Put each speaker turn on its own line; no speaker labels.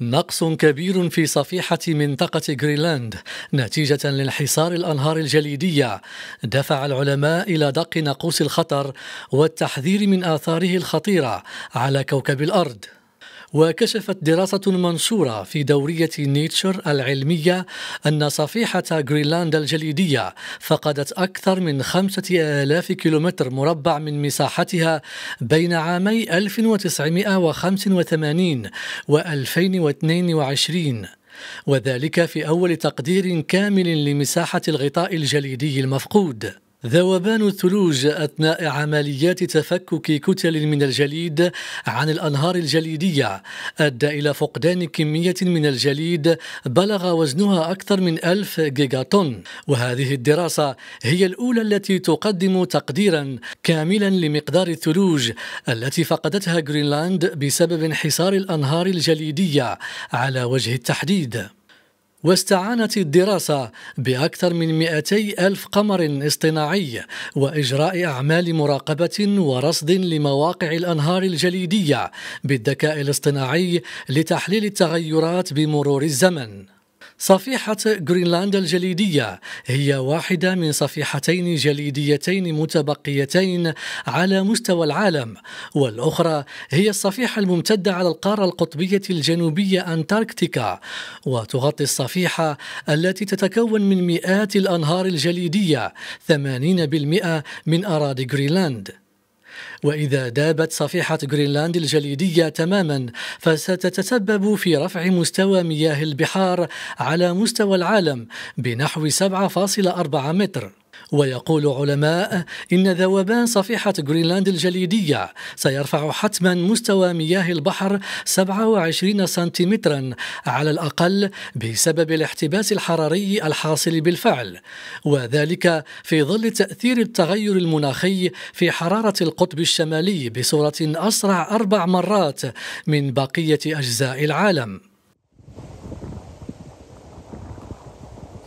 نقص كبير في صفيحة منطقة غرينلاند نتيجة لانحسار الأنهار الجليدية دفع العلماء إلى دق ناقوس الخطر والتحذير من آثاره الخطيرة على كوكب الأرض وكشفت دراسة منشورة في دورية نيتشر العلمية أن صفيحة غرينلاند الجليدية فقدت أكثر من خمسة آلاف كيلومتر مربع من مساحتها بين عامي 1985 و 2022 وذلك في أول تقدير كامل لمساحة الغطاء الجليدي المفقود ذوبان الثلوج أثناء عمليات تفكك كتل من الجليد عن الأنهار الجليدية أدى إلى فقدان كمية من الجليد بلغ وزنها أكثر من ألف جيجاتون وهذه الدراسة هي الأولى التي تقدم تقديرا كاملا لمقدار الثلوج التي فقدتها جرينلاند بسبب انحسار الأنهار الجليدية على وجه التحديد واستعانت الدراسة بأكثر من 200 ألف قمر اصطناعي وإجراء أعمال مراقبة ورصد لمواقع الأنهار الجليدية بالذكاء الاصطناعي لتحليل التغيرات بمرور الزمن صفيحة غرينلاند الجليدية هي واحدة من صفيحتين جليديتين متبقيتين على مستوى العالم والأخرى هي الصفيحة الممتدة على القارة القطبية الجنوبية أنتاركتيكا وتغطي الصفيحة التي تتكون من مئات الأنهار الجليدية 80% من أراضي غرينلاند وإذا دابت صفيحة غرينلاند الجليدية تماما فستتسبب في رفع مستوى مياه البحار على مستوى العالم بنحو 7.4 متر ويقول علماء إن ذوبان صفيحة غرينلاند الجليدية سيرفع حتما مستوى مياه البحر 27 سنتيمترا على الأقل بسبب الاحتباس الحراري الحاصل بالفعل وذلك في ظل تأثير التغير المناخي في حرارة القطب الشمالي بصورة أسرع أربع مرات من بقية أجزاء العالم